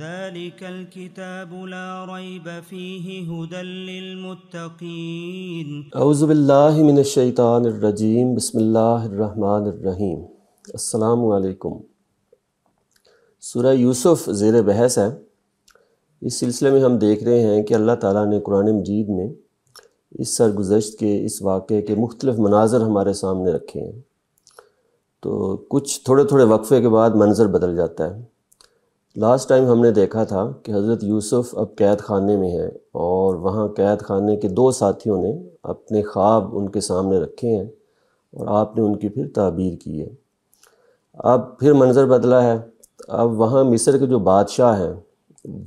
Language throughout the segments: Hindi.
ذلك الكتاب لا ريب فيه هدى للمتقين أعوذ بالله من الشيطان الرجيم بسم الله الرحمن الرحيم السلام عليكم सूरह यूसुफ ज़ेर बहस है इस सिलसिले में हम देख रहे हैं कि अल्लाह ताला ने कुरान मजीद में इस सरगुजशत के इस वाक़े के मुख्तलिफ़ मनाजर हमारे सामने रखे हैं तो कुछ थोड़े थोड़े वक्फ़े के बाद मंज़र बदल जाता है लास्ट टाइम हमने देखा था कि हज़रत यूसुफ अब कैद खाने में है और वहाँ कैद खाने के दो साथियों ने अपने ख्वाब उनके सामने रखे हैं और आपने उनकी फिर ताबीर की है अब फिर मंज़र बदला है अब वहाँ मिस्र के जो बादशाह हैं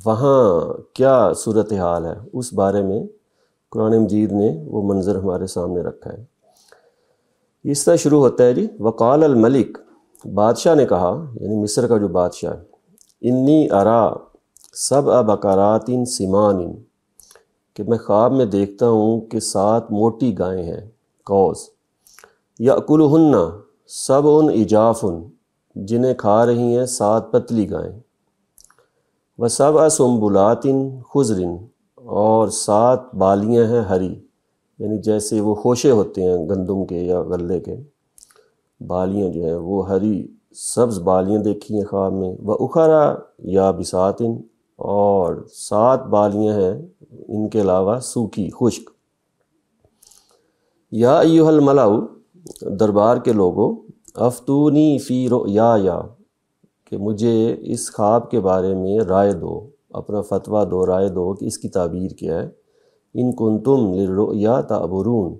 वहाँ क्या सूरत हाल है उस बारे में कुरान मजीद ने वो मंज़र हमारे सामने रखा है इस तरह शुरू होता है जी वकाल मलिक बादशाह ने कहा यानी मिस्र का जो बादशाह है इन्नी अरा सब बकरातिन सिमान कि मैं ख्वाब में देखता हूँ कि सात मोटी गायें हैं कौस याकुलहन्ना सब उन इजाफुन जिन्हें खा रही हैं सात पतली गायें व सब असम्बुलातिन खुजरिन और सात बालियाँ हैं हरी यानी जैसे वो खोशे होते हैं गंदम के या गले के बालियाँ जो हैं वो हरी सब्ज़ बालियाँ देखी हैं ख्वाब में व उखरा या बिसातिन और सात बालियाँ हैं इनके अलावा सूखी खुश्क या यूहल मलाऊ दरबार के लोगों अफतूनी फ़ी रो या, या कि मुझे इस ख्वाब के बारे में राय दो अपना फतवा दो राय दो कि इसकी ताबीर क्या है इन कुन तुम या ताबरून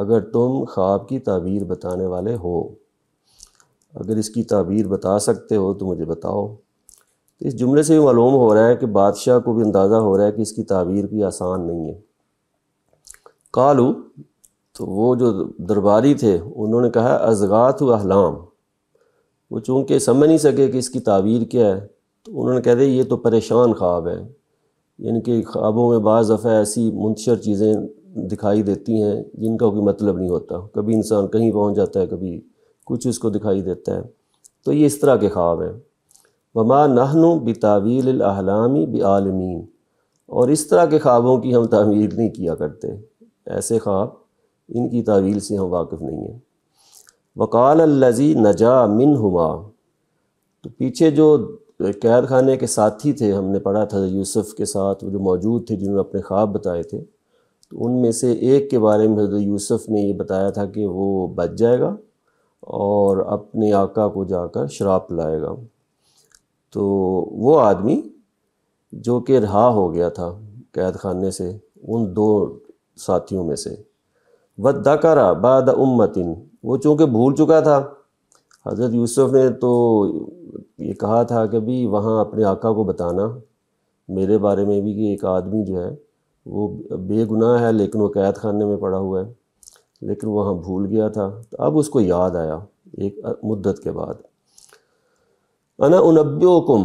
अगर तुम ख्वाब की ताबीर बताने वाले हो अगर इसकी तबीर बता सकते हो तो मुझे बताओ तो इस जुमले से भी मालूम हो रहा है कि बादशाह को भी अंदाज़ा हो रहा है कि इसकी तबीर भी आसान नहीं है कालू तो वो जो दरबारी थे उन्होंने कहा अजगात अहलाम वो चूँकि समझ नहीं सके कि इसकी तबीर क्या है तो उन्होंने कह दिया ये तो परेशान ख्वाब है यानी कि ख्वाबों में बाज़ दफ़ा ऐसी मुंतशर चीज़ें दिखाई देती हैं जिनका कोई मतलब नहीं होता कभी इंसान कहीं पहुंच जाता है कभी कुछ उसको दिखाई देता है तो ये इस तरह के ख्वाब हैं वमा नहनु बितावील आहलामी बलमीन और इस तरह के ख्वाबों की हम तावील नहीं किया करते ऐसे ख्वाब इनकी तावील से हम वाकिफ़ नहीं हैं वकाल लजी नजा मिन हुमा तो पीछे जो कैद खाने के साथी थे हमने पढ़ा था यूसुफ़ के साथ वो जो मौजूद थे जिन्होंने अपने ख्वाब बताए थे तो उनमें से एक के बारे में हजरत यूसुफ़ ने ये बताया था कि वो बच जाएगा और अपने आका को जाकर शराब पिलाएगा तो वो आदमी जो कि रहा हो गया था कैद खाने से उन दो साथियों में से व दकरा बाद उम्मतिन वो चूँकि भूल चुका था हज़रत यूसुफ ने तो ये कहा था कि भी वहाँ अपने आका को बताना मेरे बारे में भी कि एक आदमी जो है वो बेगुनाह है लेकिन वो कैद खाने में पड़ा हुआ है लेकिन वहाँ भूल गया था तो अब उसको याद आया एक मुद्दत के बाद अना उनब्योकुम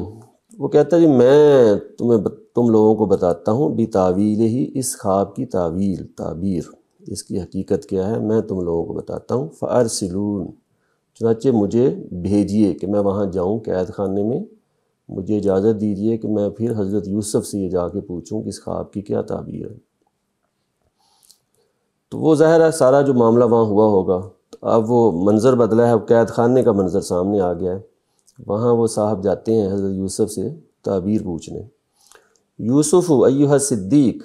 वो कहता जी मैं तुम्हें तुम लोगों को बताता हूँ बी तावील ही इस ख्वाब की तावील ताबीर इसकी हकीकत क्या है मैं तुम लोगों को बताता हूँ फ़र सलून चनाचे मुझे भेजिए कि मैं वहाँ जाऊँ कैद खाने में मुझे इजाज़त दीजिए कि मैं फिर हज़रत यूसुफ़ से ये जाके पूछूँ कि इस ख्वाब की क्या ताबीर है तो वो ज़ाहिर है सारा जो मामला वहाँ हुआ होगा तो अब वो मंज़र बदला है अब कैद खाने का मंज़र सामने आ गया है वहाँ वो साहब जाते हैं हज़रत यूसुफ से ताबीर पूछने यूसुफ अयुह सिद्दीक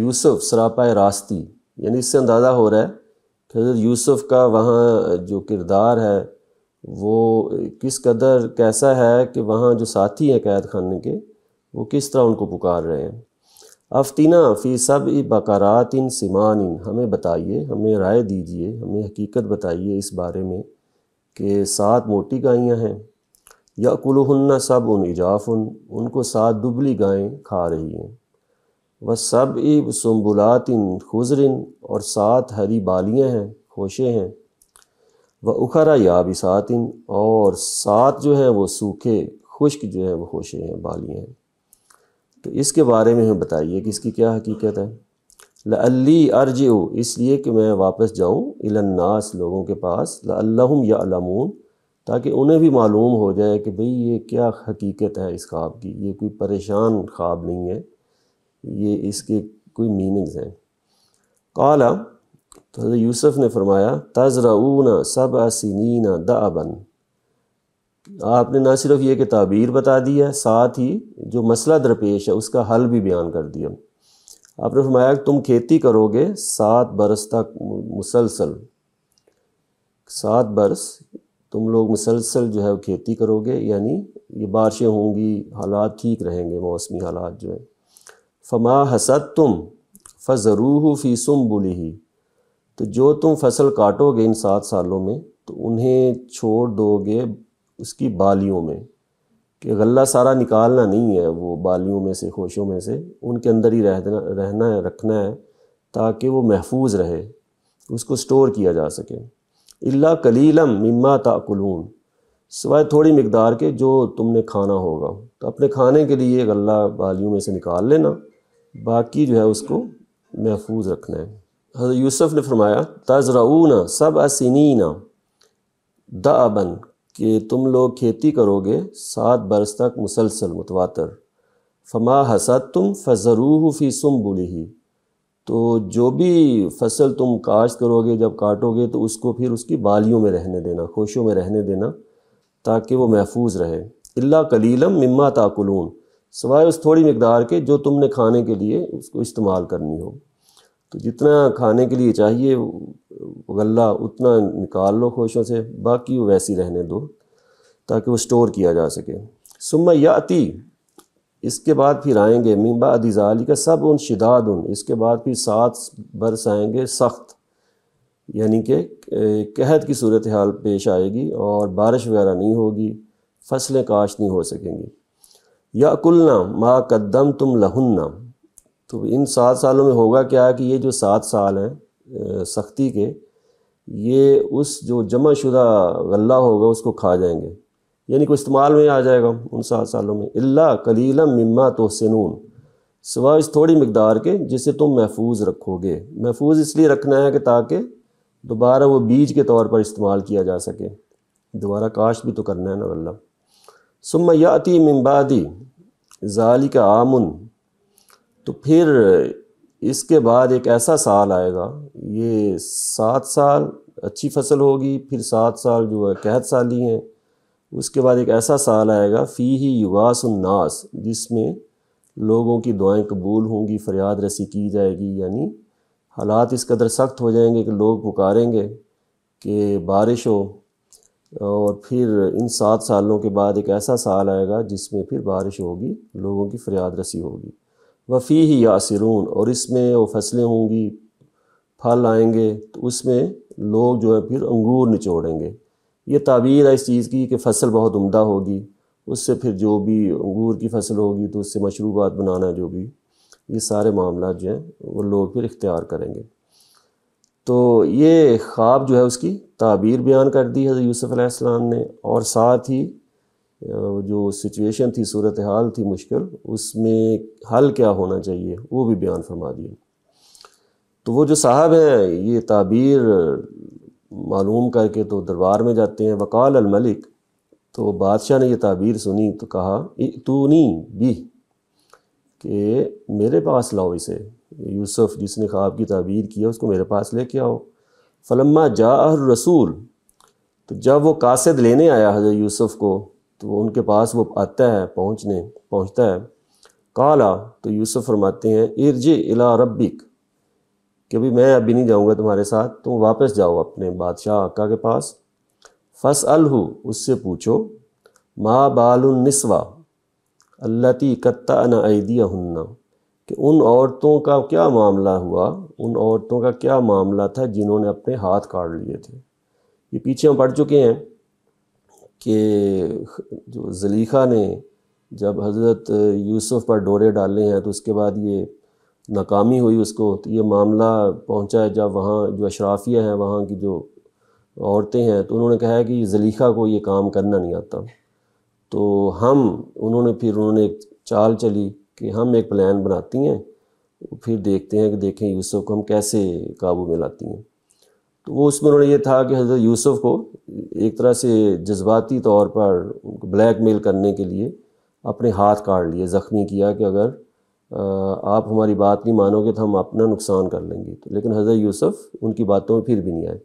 यूसुफ सरापा रास्ती यानी इससे अंदाज़ा हो रहा है कि हज़रत यूसुफ का वहाँ जो किरदार है वो किस कदर कैसा है कि वहाँ जो साथी हैं कैद खाने के वो किस तरह उनको पुकार रहे हैं अफतीना फ़ी सब बकरातिन इन हमें बताइए हमें राय दीजिए हमें हकीकत बताइए इस बारे में कि सात मोटी गाइयाँ हैं या कुलहन्ना सब उन इजाफन उनको सात दुबली गायें खा रही हैं वह सब इब सुम्बुलातिन खुजरिन और सात हरी बालियाँ हैं खोशे हैं वह उखरा याबिसातिन और सात जो हैं वो सूखे खुश्क जो हैं वो खोशे हैं बालियाँ हैं तो इसके बारे में हमें बताइए कि इसकी क्या हकीकत है लल्ली अर्ज इसलिए कि मैं वापस जाऊँ इलन्नास लोगों के पास लम या अलमून ताकि उन्हें भी मालूम हो जाए कि भई ये क्या हकीकत है इस ख्वाब की ये कोई परेशान ख्वाब नहीं है ये इसके कोई मीनिंग्स हैं काला तो यूसुफ़ ने फरमाया तजराऊना सब सिनीना दबन आपने ना सिर्फ ये कि ताबीर बता दी है साथ ही जो मसला दरपेश है उसका हल भी बयान कर दिया आपने फरमाया तुम खेती करोगे सात बरस तक मुसलसल सात बरस तुम लोग मुसलसल जो है वो खेती करोगे यानी ये बारिशें होंगी हालात ठीक रहेंगे मौसमी हालात जो है फमा हसद तुम फ़रूह फ़ी सुम बुली ही तो जो तुम फसल काटोगे इन सात सालों में तो उन्हें छोड़ दोगे उसकी बालियों में कि गला सारा निकालना नहीं है वो बालियों में से खोशों में से उनके अंदर ही रहना रहना है रखना है ताकि वो महफूज रहे उसको स्टोर किया जा सके इल्ला कलीलम मिम्मा ताकुलून सिवाय थोड़ी मकदार के जो तुमने खाना होगा तो अपने खाने के लिए गला बालियों में से निकाल लेना बाकी जो है उसको महफूज रखना है हजरत यूसुफ़ ने फरमाया तजराऊना सब असिनीना अबन कि तुम लोग खेती करोगे सात बरस तक मुसलसल मुतवातर फमा हसद तुम फरूह फ़ी सुम बुली ही तो जो भी फसल तुम काश्त करोगे जब काटोगे तो उसको फिर उसकी बालियों में रहने देना खोशों में रहने देना ताकि वो महफूज रहे इल्ला कलीलम मम्मा ताकुलून सवाए उस थोड़ी मकदार के जो तुमने खाने के लिए उसको इस्तेमाल करनी हो तो जितना खाने के लिए चाहिए गला उतना निकाल लो खोशों से बाकी वो वैसी रहने दो ताकि वो स्टोर किया जा सके सुम्मा अति इसके बाद फिर आएंगे मिम्बा अदिजाली का सब उन शिदाद उन इसके बाद फिर सात बरस आएंगे सख्त यानी कि कहत की सूरत हाल पेश आएगी और बारिश वगैरह नहीं होगी फसलें काश नहीं हो सकेंगी या कुलना माँ कदम तुम लहुन्ना तो इन सात सालों में होगा क्या कि ये जो सात साल हैं सख्ती के ये उस जो जमा शुदा गल्ला होगा उसको खा जाएंगे यानी कोई इस्तेमाल में आ जाएगा उन सात सालों में अल्ला कलीलम मम्मा तो सनून सिवा इस थोड़ी मकदार के जिसे तुम महफूज रखोगे महफूज इसलिए रखना है कि ताकि दोबारा वो बीज के तौर पर इस्तेमाल किया जा सके दोबारा काश भी तो करना है ना अल्लाह सुम याति मम्बादी जाली का आमन तो फिर इसके बाद एक ऐसा साल आएगा ये सात साल अच्छी फसल होगी फिर सात साल जो है कहत साली हैं उसके बाद एक ऐसा साल आएगा फ़ी ही युवासन्नास जिसमें लोगों की दुआएं कबूल होंगी फरियाद रसी की जाएगी यानी हालात इस कदर सख्त हो जाएंगे कि लोग पुकारेंगे कि बारिश हो और फिर इन सात सालों के बाद एक ऐसा साल आएगा जिसमें फिर बारिश होगी लोगों की फरियाद रसी होगी वफ़ी ही यासरून और इसमें वो फसलें होंगी फल आएंगे तो उसमें लोग जो है फिर अंगूर निचोड़ेंगे ये ताबीर है इस चीज़ की कि फसल बहुत उम्दा होगी उससे फिर जो भी अंगूर की फसल होगी तो उससे मशरूबात बनाना जो भी ये सारे मामला जो हैं वो लोग फिर इख्तियार करेंगे तो ये ख्वाब जो है उसकी ताबीर बयान कर दी है यूसुफ़ ने और साथ ही जो सिचुएशन थी सूरत हाल थी मुश्किल उसमें हल क्या होना चाहिए वो भी बयान फरमा दिए तो वो जो साहब हैं ये ताबीर मालूम करके तो दरबार में जाते हैं वकाल मलिक तो बादशाह ने ये ताबीर सुनी तो कहा तू नहीं भी कि मेरे पास लाओ इसे यूसुफ जिसने ख्वाब की ताबीर किया उसको मेरे पास लेके आओ फलम्मा जा रसूल तो जब वो कासद लेने आया हज़रत यूसुफ को तो वो उनके पास वो आता है पहुँचने पहुँचता है काला तो यूसुफ फरमाते हैं इर्ज इला रब्बिक कि भाई मैं अभी नहीं जाऊँगा तुम्हारे साथ तुम वापस जाओ अपने बादशाह अक्का के पास फस अलहू उससे पूछो माँ बालनस्वा अल्लाती कत्ता नदिया हन्ना कि उन औरतों का क्या मामला हुआ उन औरतों का क्या मामला था जिन्होंने अपने हाथ काट लिए थे ये पीछे हम पढ़ चुके हैं कि जो जलीखा ने जब हज़रत यूसुफ पर डोरे डाले हैं तो उसके बाद ये नाकामी हुई उसको तो ये मामला पहुंचा है जब वहाँ जो अशराफिया हैं वहाँ की जो औरतें हैं तो उन्होंने कहा है कि जलीखा को ये काम करना नहीं आता तो हम उन्होंने फिर उन्होंने एक चाल चली कि हम एक प्लान बनाती हैं फिर देखते हैं कि देखें यूसुफ को हम कैसे काबू में लाती हैं तो वो उसमें उन्होंने ये था कि हज़रत यूसुफ को एक तरह से जज्बाती तौर पर उनको ब्लैक मेल करने के लिए अपने हाथ काट लिए ज़ख्मी किया कि अगर आप हमारी बात नहीं मानोगे तो हम अपना नुकसान कर लेंगे तो लेकिन हज़रत यूसुफ उनकी बातों में फिर भी नहीं आए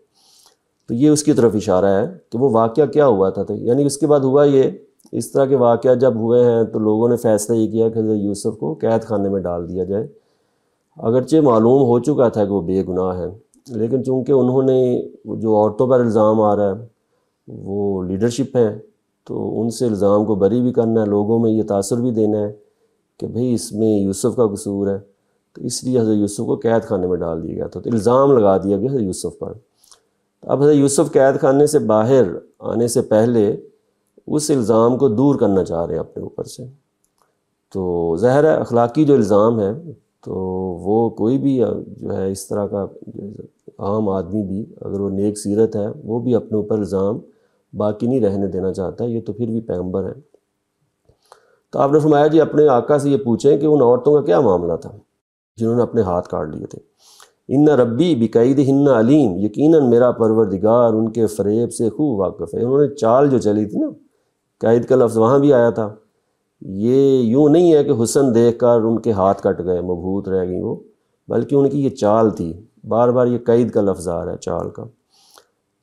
तो ये उसकी तरफ इशारा है कि वो वाक़ क्या हुआ था तो यानी उसके बाद हुआ ये इस तरह के वाक़ जब हुए हैं तो लोगों ने फ़ैसला ये किया कि हज़रत यूसुफ को कैद खाने में डाल दिया जाए अगरचे मालूम हो चुका था कि वो बेगुनाह है लेकिन चूंकि उन्होंने जो औरतों पर इल्ज़ाम आ रहा है वो लीडरशिप हैं तो उनसे इल्ज़ाम को बरी भी करना है लोगों में ये तासर भी देना है कि भाई इसमें यूसुफ़ का कसूर है तो इसलिए हजर यूसुफ़ को कैद खाने में डाल दिया गया था तो इल्ज़ाम लगा दिया गया हज़रत यूसुफ़ पर तो अब हज़रत यूसुफ़ कैद खाने से बाहर आने से पहले उस इल्ज़ाम को दूर करना चाह रहे हैं अपने ऊपर से तो ज़ाहिर है अखलाकी जो इल्ज़ाम है तो वो कोई भी जो है इस तरह का आम आदमी भी अगर वो नेक सीरत है वो भी अपने ऊपर इल्ज़ाम बाकी नहीं रहने देना चाहता ये तो फिर भी पैगम्बर है तो आपने फरमाया जी अपने आका से ये पूछें कि उन औरतों का क्या मामला था जिन्होंने अपने हाथ काट लिए थे इन्ना रब्बी बिकैद हिन्ना अलीम यकीनन मेरा परवरदिगार उनके फरेब से खूब वाकफ़ है उन्होंने चाल जो चली थी ना कैद का लफ्ज़ वहाँ भी आया था ये यूँ नहीं है कि हुसन देख कर उनके हाथ कट गए मबूत रह गई वो बल्कि उनकी ये चाल थी बार बार ये कैद का लफ्ज़ आ रहा है चाल का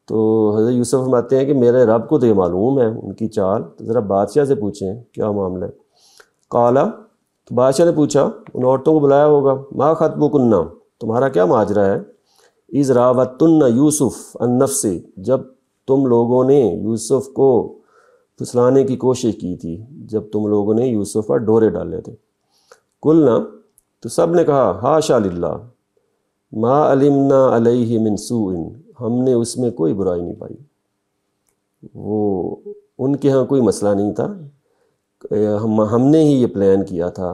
तो हज़रत यूसुफ फरमाते हैं कि मेरे रब को तो ये मालूम है उनकी चाल तो ज़रा बादशाह से पूछें क्या मामला है काला तो बादशाह ने पूछा उन औरतों को बुलाया होगा माँ खतबू कन्ना तुम्हारा क्या माजरा है इज़ रावतुन्ना यूसुफ अनफ से जब तुम लोगों ने यूसुफ को फुसलाने की कोशिश की थी जब तुम लोगों ने यूसुफ पर डोरे डाले थे कुलना तो सब ने कहा हा लिल्ला मा अलिमना ही मिनसून हमने उसमें कोई बुराई नहीं पाई वो उनके यहाँ कोई मसला नहीं था हम हमने ही ये प्लान किया था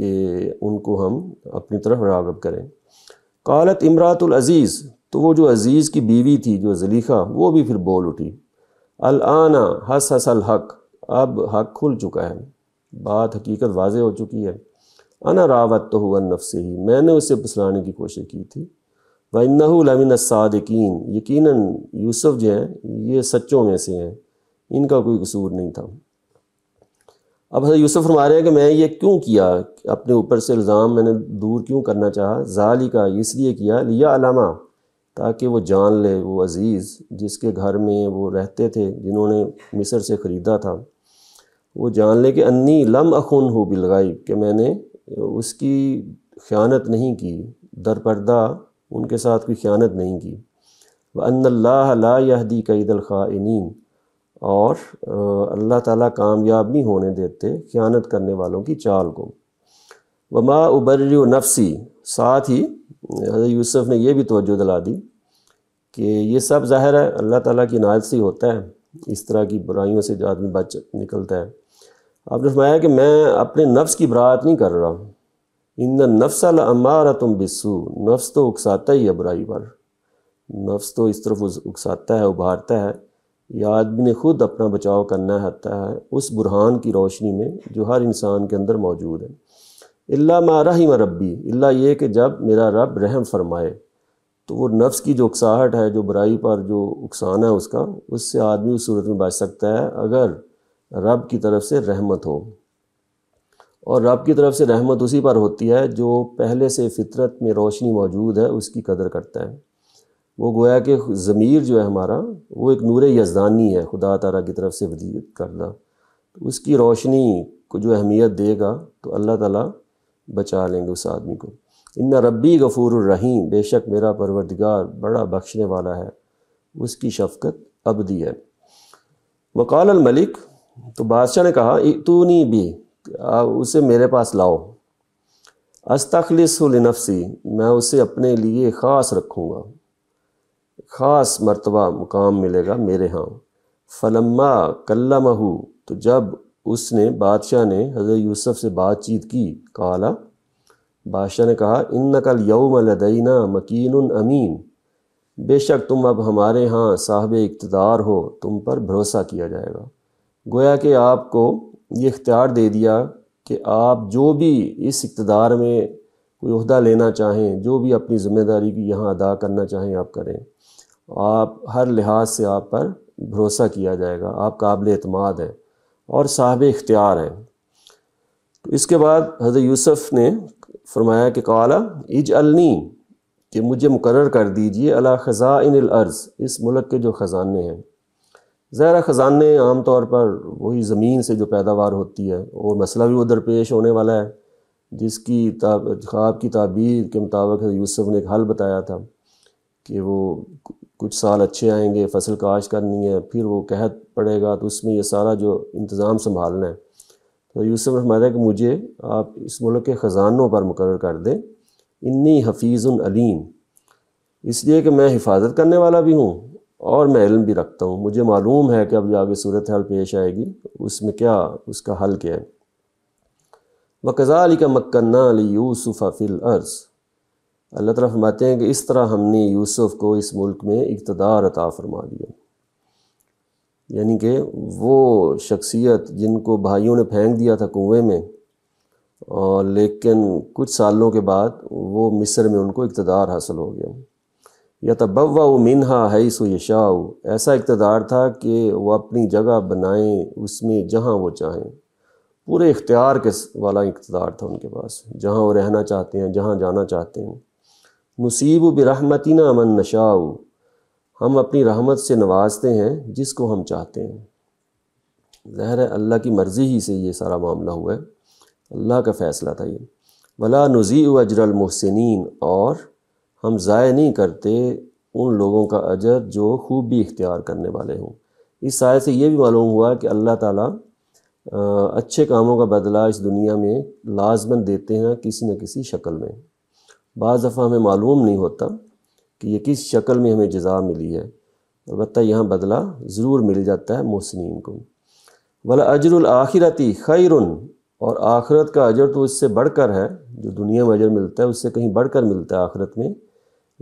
कि उनको हम अपनी तरफ रागब करें कालत अज़ीज़ तो वो जो अज़ीज़ की बीवी थी जो जलीखा वो भी फिर बोल उठी आना हस हसल हक अब हक खुल चुका है बात हकीकत वाज हो चुकी है अना रावत तो हुआ से ही मैंने उसे फसलाने की कोशिश की थी व लमिन सादकिन यकीन यूसुफ जो हैं ये सच्चों में से हैं इनका कोई कसूर नहीं था अब हजरत यूसुफ फरमा रहे हैं कि मैं ये क्यों किया अपने ऊपर से इल्ज़ाम मैंने दूर क्यों करना चाहा जाली का इसलिए किया लिया अलामा ताकि वो जान ले वो अज़ीज़ जिसके घर में वो रहते थे जिन्होंने मिस्र से ख़रीदा था वो जान ले कि अन्नी लम अखुन हो बिलगाइब कि मैंने उसकी खानत नहीं की दरपर्दा उनके साथ कोई खानत नहीं की वन्ल्ला ला यहदी कईद ख़ाइनिन और अल्लाह ताला कामयाब नहीं होने देते ख़यानत करने वालों की चाल को वमा उबर नफसी साथ ही हज़रत यूसुफ़ ने यह भी तोज्जो दिला दी कि ये सब ज़ाहिर है अल्लाह ताला की नायत से ही होता है इस तरह की बुराइयों से जो आदमी बच निकलता है आपने फरमाया कि मैं अपने नफ्स की बरात नहीं कर रहा हूँ इन नफ्सल अमारा तुम बिसू नफ्स तो उकसाता ही है बुराई पर नफ्स तो इस तरफ उकसाता है उभारता है या आदमी ने खुद अपना बचाव करना होता है उस बुरहान की रोशनी में जो हर इंसान के अंदर मौजूद है इल्ला मारा ही रबी इल्ला ये कि जब मेरा रब रहम फरमाए तो वो नफ्स की जो उकसाहट है जो बुराई पर जो उकसाना है उसका उससे आदमी उस सूरत में बच सकता है अगर रब की तरफ से रहमत हो और रब की तरफ से रहमत उसी पर होती है जो पहले से फितरत में रोशनी मौजूद है उसकी कदर करता है वो गोया कि ज़मीर जो है हमारा वो एक नूर यजदानी है खुदा तारा की तरफ से वजीत करना तो उसकी रोशनी को जो अहमियत देगा तो अल्लाह ताला बचा लेंगे उस आदमी को इन रब्बी गफूर रहीम बेशक मेरा परवरदिगार बड़ा बख्शने वाला है उसकी शफकत अब दी है वकाल मलिक तो बादशाह ने कहा तू नहीं भी उसे मेरे पास लाओ अस्तखलिसनफसी मैं उसे अपने लिए ख़ास रखूँगा ख़ास मरतबा मुकाम मिलेगा मेरे यहाँ फलम्मा कल्लमहू तो जब उसने बादशाह ने हज़रत यूसुफ से बातचीत की काला बादशाह ने कहा इन नकल यौम लदीना मकीन अमीन बेशक तुम अब हमारे यहाँ साहब इकतदार हो तुम पर भरोसा किया जाएगा गोया कि आपको ये इख्तियार दे दिया कि आप जो भी इस इकतदार में कोई अहदा लेना चाहें जो भी अपनी ज़िम्मेदारी की यहाँ अदा करना चाहें आप करें आप हर लिहाज से आप पर भरोसा किया जाएगा आप काबिल अतमाद हैं और साहब इख्तियार हैं तो इसके बाद हज़रत यूसुफ ने फरमाया कि काला इज अलनी कि मुझे मुकर कर दीजिए अला ख़ज़ा इन अर्ज़ इस मुल्क के जो ख़ज़ाने हैं जहरा ख़जाने आम तौर पर वही ज़मीन से जो पैदावार होती है और मसला भी वो दरपेश होने वाला है जिसकी ख्वाब की ताबीर के मुताबिक यूसुफ ने एक हल बताया था कि वो कुछ साल अच्छे आएंगे फसल काश करनी है फिर वो कहत पड़ेगा तो उसमें ये सारा जो इंतज़ाम संभालना है तो यूसुफ फरमाया कि मुझे आप इस मुल्क के ख़जानों पर मुकर कर दें इन्नी हफीज़ अलीम इसलिए कि मैं हिफाजत करने वाला भी हूँ और मैं इल्म भी रखता हूँ मुझे मालूम है कि अब जो आगे सूरत हाल पेश आएगी उसमें क्या उसका हल क्या है अली का मक्ना यूसुफ़ अफिल अर्ज़ अल्लाह तरफ बताते हैं कि इस तरह हमने यूसुफ़ को इस मुल्क में इकतदार अता फरमा दिया यानी कि वो शख्सियत जिनको भाइयों ने फेंक दिया था कुएँ में और लेकिन कुछ सालों के बाद वो मिस्र में उनको इकतदार हासिल हो गया या तबवा मिनहा है सो यशाओ ऐसा इकतदार था कि वह अपनी जगह बनाएं उसमें जहाँ वो चाहें पूरे इख्तियार के वाला इकतदार था उनके पास जहाँ वो रहना चाहते हैं जहाँ जाना चाहते हैं नसीब व रहमती ना अमन नशाओ हम अपनी रहमत से नवाजते हैं जिसको हम चाहते हैं ज़हर है अल्लाह की मर्ज़ी ही से ये सारा मामला हुआ है अल्लाह का फ़ैसला था ये वला नज़ी अजरल मोहसिन और हम ज़ाय नहीं करते उन लोगों का अजर जो खूब भी इख्तियार करने वाले हों इस साय से ये भी मालूम हुआ कि अल्लाह ताला अच्छे कामों का बदला इस दुनिया में लाजमन देते हैं किसी न किसी शक्ल में बज़ दफ़ा हमें मालूम नहीं होता कि ये किस शक्ल में हमें जजा मिली है अलबत् यहाँ बदला ज़रूर मिल जाता है मोहसिन को वाला अजर आखिरती खैर और आखरत का अजर तो इससे कर है जो दुनिया में अजर मिलता है उससे कहीं बढ़ कर मिलता है आखरत में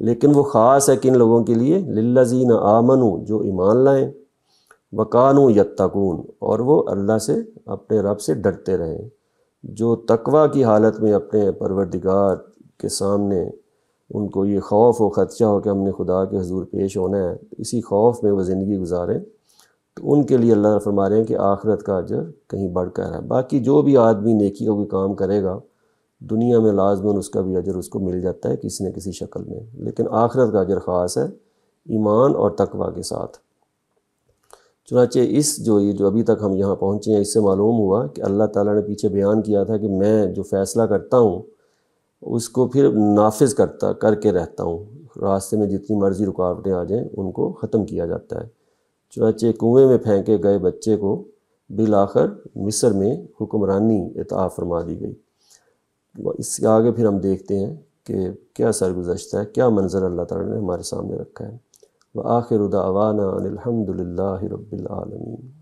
लेकिन वो ख़ास है किन लोगों के लिए लल्लाजीन आमनु जो ईमान लाएँ वकानु यत्तकून और वो अल्लाह से अपने रब से डरते रहें जो तकवा की हालत में अपने परवरदिगार के सामने उनको ये खौफ हो ख़दशा हो कि हमने खुदा के हजूर पेश होना है इसी खौफ में वो ज़िंदगी गुजारें तो उनके लिए अल्लाह फरमा रहे हैं कि आखरत का अजर कहीं बढ़कर है बाकी जो भी आदमी नेकी का कोई काम करेगा दुनिया में लाजमन उसका भी अजर उसको मिल जाता है किसी न किसी शक्ल में लेकिन आखरत का अजर ख़ास है ईमान और तकवा के साथ चुनाचे इस जो ये जो अभी तक हम यहाँ पहुँचे हैं इससे मालूम हुआ कि अल्लाह ताला ने पीछे बयान किया था कि मैं जो फ़ैसला करता हूँ उसको फिर नाफिज करता करके रहता हूँ रास्ते में जितनी मर्ज़ी रुकावटें आ जाएँ उनको ख़त्म किया जाता है चुनाचे कुएँ में फेंके गए बच्चे को बिल आखिर मिस्र में हुक्मरानी इताफ़ फरमा दी गई इसके आगे फिर हम देखते हैं कि क्या सरगुजशत है क्या मंज़र अल्लाह ताला ने हमारे सामने रखा है व आखिर उदावाना अनिलहमदिल्ला रबालमीन